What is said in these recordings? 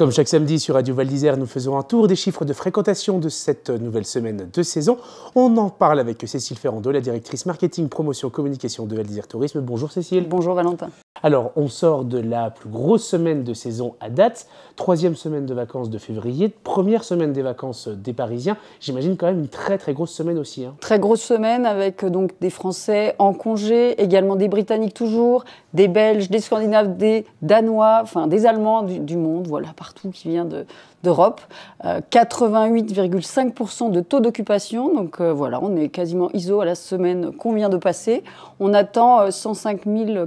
Comme chaque samedi sur Radio Val d'Isère, nous faisons un tour des chiffres de fréquentation de cette nouvelle semaine de saison. On en parle avec Cécile Ferrando, la directrice marketing, promotion, communication de Val d'Isère Tourisme. Bonjour Cécile. Bonjour Valentin. Alors, on sort de la plus grosse semaine de saison à date, troisième semaine de vacances de février, première semaine des vacances des Parisiens. J'imagine quand même une très très grosse semaine aussi. Hein. Très grosse semaine avec euh, donc des Français en congé, également des Britanniques toujours, des Belges, des Scandinaves, des Danois, enfin des Allemands du, monde, voilà partout qui vient d'Europe. 88,5% euh, de taux d'occupation, donc euh, voilà, on est quasiment ISO à la semaine qu'on vient de passer. On attend 105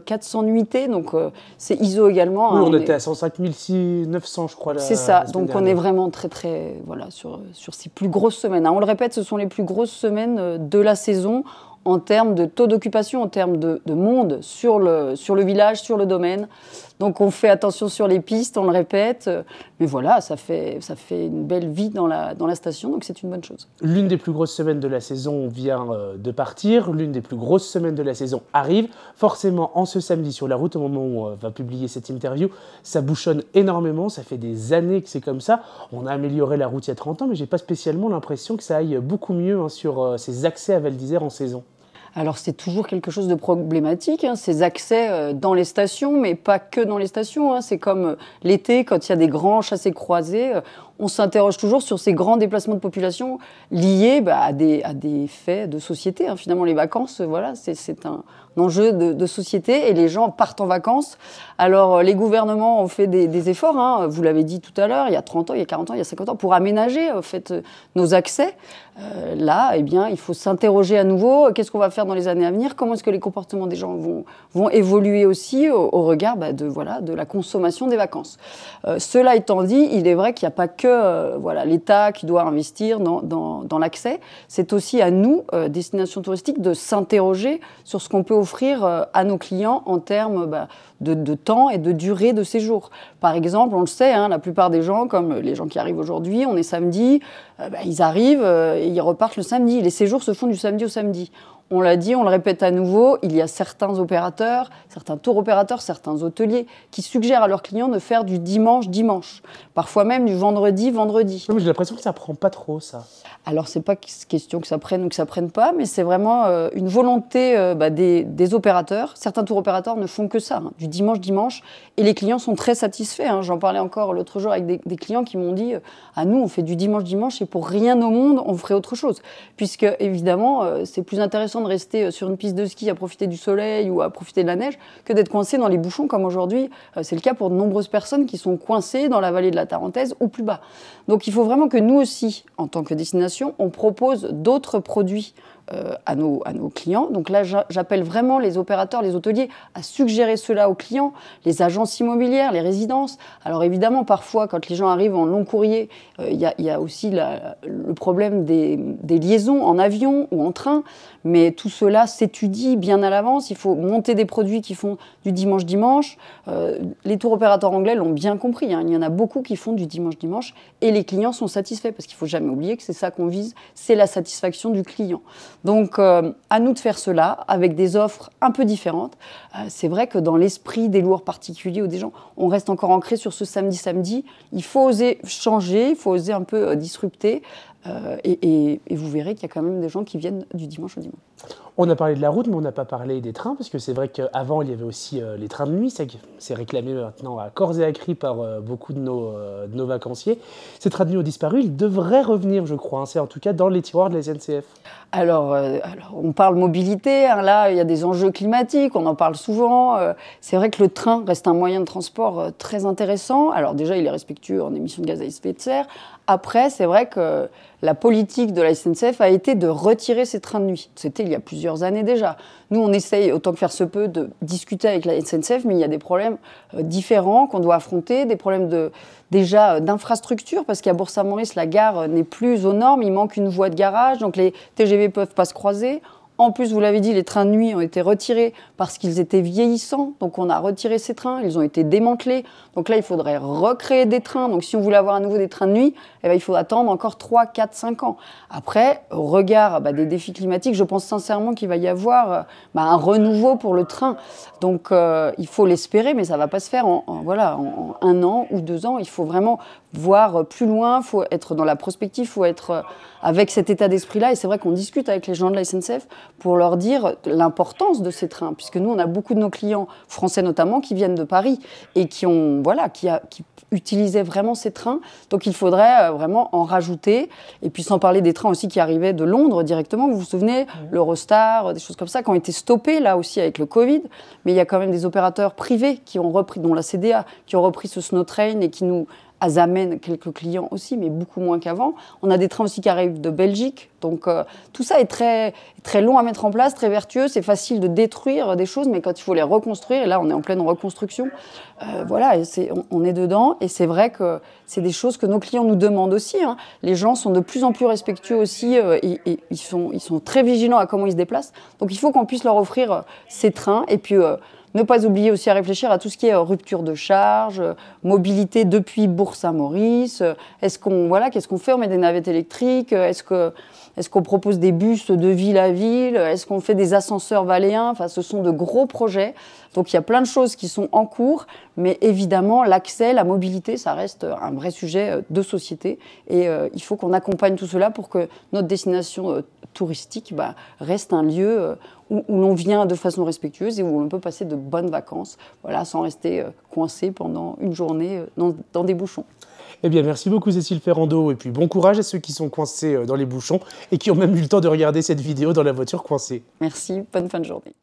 400 nuitées donc, euh, c'est ISO également. Hein, on, était à 105 900, je crois. C'est ça. donc, on est vraiment très, très. Voilà, sur, sur ces plus grosses semaines. Hein. On le répète, ce sont les plus grosses semaines euh, de la saison en termes de taux d'occupation, en termes de, monde sur le, sur le village, sur le domaine. Donc on fait attention sur les pistes, on le répète. Mais voilà, ça fait, ça fait une belle vie dans la, dans la station, donc c'est une bonne chose. L'une des plus grosses semaines de la saison vient euh, de partir, l'une des plus grosses semaines de la saison arrive. Forcément, en ce samedi sur la route, au moment où on euh, va publier cette interview, ça bouchonne énormément, ça fait des années que c'est comme ça. On a amélioré la route il y a 30 ans, mais j'ai pas spécialement l'impression que ça aille beaucoup mieux hein, sur ces euh, accès à Val d'Isère en saison. Alors c'est toujours quelque chose de problématique, hein, ces accès euh, dans les stations, mais pas que dans les stations. Hein. C'est comme euh, l'été, quand il y a des grands chassés croisés, euh, on s'interroge toujours sur ces grands déplacements de population liés bah, à, des, faits de société. Hein. Finalement, les vacances, euh, voilà, c'est un, enjeu de, société et les gens partent en vacances. Alors, euh, les gouvernements ont fait des, efforts, hein. vous l'avez dit tout à l'heure, il y a 30 ans, il y a 40 ans, il y a 50 ans, pour aménager en fait, euh, nos accès. là, eh bien, il faut s'interroger à nouveau. Qu'est-ce qu'on va faire dans les années à venir Comment est-ce que les comportements des gens vont, vont évoluer aussi au, regard bah, de, voilà, de la consommation des vacances Cela étant dit, il est vrai qu'il n'y a pas que que euh, voilà l'État qui doit investir dans, l'accès, c'est aussi à nous, euh, destination touristique, de s'interroger sur ce qu'on peut offrir euh, à nos clients en termes bah, de, temps et de durée de séjour. Par exemple, on le sait, hein, la plupart des gens, comme les gens qui arrivent aujourd'hui, on est samedi, bah, ils arrivent et ils repartent le samedi. Les séjours se font du samedi au samedi. On l'a dit, on le répète à nouveau, il y a certains opérateurs, certains tour opérateurs, certains hôteliers qui suggèrent à leurs clients de faire du dimanche dimanche, parfois même du vendredi vendredi. j'ai l'impression que ça prend pas trop ça. Alors c'est pas question que ça prenne ou que ça prenne pas, mais c'est vraiment euh, une volonté euh, bah, des, opérateurs. Certains tour opérateurs ne font que ça, hein, du dimanche dimanche, et les clients sont très satisfaits. Hein. J'en parlais encore l'autre jour avec des, clients qui m'ont dit à euh, ah, nous on fait du dimanche dimanche et pour rien au monde on ferait autre chose, puisque évidemment c'est plus intéressant de rester euh, sur une piste de ski à profiter du soleil ou à profiter de la neige que d'être coincé dans les bouchons comme aujourd'hui. Euh, c'est le cas pour de nombreuses personnes qui sont coincées dans la vallée de la Tarentaise ou plus bas. Donc il faut vraiment que nous aussi, en tant que destination, on propose d'autres produits euh, à, nos, clients. Donc là, j'appelle vraiment les opérateurs, les hôteliers à suggérer cela aux clients, les agences immobilières, les résidences. Alors évidemment, parfois, quand les gens arrivent en long courrier, euh, il y, a aussi le problème des, liaisons en avion ou en train, mais tout cela s'étudie bien à l'avance. Il faut monter des produits qui font du dimanche-dimanche. Euh, les tours opérateurs anglais l'ont bien compris. Hein. Il y en a beaucoup qui font du dimanche-dimanche et les clients sont satisfaits parce qu'il faut jamais oublier que c'est ça qu'on vise, c'est la satisfaction du client. Donc, euh, à nous de faire cela avec des offres un peu différentes. Euh, c'est vrai que dans l'esprit des lourds particuliers ou des gens, on reste encore ancré sur ce samedi-samedi. Il faut oser changer, il faut oser un peu euh, disrupter. et, vous verrez qu'il y a quand même des gens qui viennent du dimanche au dimanche. On a parlé de la route, mais on n'a pas parlé des trains, parce que c'est vrai qu'avant, il y avait aussi euh, les trains de nuit. C'est réclamé maintenant à corps et à cri par euh, beaucoup de nos, euh, nos, vacanciers. Ces trains de nuit ont disparu. Ils devraient revenir, je crois. Hein. C'est en tout cas dans les tiroirs de la SNCF. Alors, on parle mobilité. Hein. Là, il y a des enjeux climatiques. On en parle souvent. c'est vrai que le train reste un moyen de transport très intéressant. Alors, déjà, il est respectueux en émissions de gaz à effet de serre. Après, c'est vrai que la politique de la SNCF a été de retirer ces trains de nuit. C'était il y a plusieurs années déjà. Nous, on essaye autant que faire se peut de discuter avec la SNCF, mais il y a des problèmes euh, différents qu'on doit affronter, des problèmes de, déjà euh, d'infrastructure, parce qu'à Bourg-Saint-Maurice, la gare euh, n'est plus aux normes, il manque une voie de garage, donc les TGV ne peuvent pas se croiser. En plus, vous l'avez dit, les trains de nuit ont été retirés parce qu'ils étaient vieillissants. Donc, on a retiré ces trains. Ils ont été démantelés. Donc là, il faudrait recréer des trains. Donc, si on voulait avoir à nouveau des trains de nuit, eh ben, il faut attendre encore 3, 4, 5 ans. Après, au regard bah, des défis climatiques, je pense sincèrement qu'il va y avoir euh, bah, un renouveau pour le train. Donc, euh, il faut l'espérer, mais ça ne va pas se faire en, voilà, en un an ou deux ans. Il faut vraiment voir euh, plus loin. Il faut être dans la prospective. Il faut être avec cet état d'esprit-là. Et c'est vrai qu'on discute avec les gens de la SNCF pour leur dire l'importance de ces trains, puisque nous, on a beaucoup de nos clients, français notamment, qui viennent de Paris et qui, ont, voilà, qui, utilisaient vraiment ces trains. Donc il faudrait euh, vraiment en rajouter. Et puis sans parler des trains aussi qui arrivaient de Londres directement, vous vous souvenez, l'Eurostar, des choses comme ça, qui ont été stoppées là aussi avec le Covid. Mais il y a quand même des opérateurs privés qui ont repris, dont la CDA, qui ont repris ce snow train et qui nous elles amènent quelques clients aussi, mais beaucoup moins qu'avant. On a des trains aussi qui arrivent de Belgique. Donc euh, tout ça est très, très long à mettre en place, très vertueux. C'est facile de détruire des choses, mais quand il faut les reconstruire, et là on est en pleine reconstruction, euh, voilà, on, on, est dedans. Et c'est vrai que c'est des choses que nos clients nous demandent aussi. Hein. Les gens sont de plus en plus respectueux aussi euh, et, ils, sont, ils sont très vigilants à comment ils se déplacent. Donc il faut qu'on puisse leur offrir ces trains. Et puis ne pas oublier aussi à réfléchir à tout ce qui est euh, rupture de charge, euh, mobilité depuis Bourg-Saint-Maurice. Euh, est-ce qu'on voilà, qu'est-ce qu'on fait On met des navettes électriques Est-ce que est-ce qu'on propose des bus de ville à ville Est-ce qu'on fait des ascenseurs valéens Enfin, ce sont de gros projets. Donc il y a plein de choses qui sont en cours, mais évidemment l'accès, la mobilité, ça reste un vrai sujet de société et il faut qu'on accompagne tout cela pour que notre destination touristique bah, reste un lieu où, l'on vient de façon respectueuse et où l'on peut passer de bonnes vacances, voilà, sans rester euh, coincé pendant une journée euh, dans, dans des bouchons. Eh bien, merci beaucoup Cécile Ferrando et puis bon courage à ceux qui sont coincés euh, dans les bouchons et qui ont même eu le temps de regarder cette vidéo dans la voiture coincée. Merci, bonne fin de journée.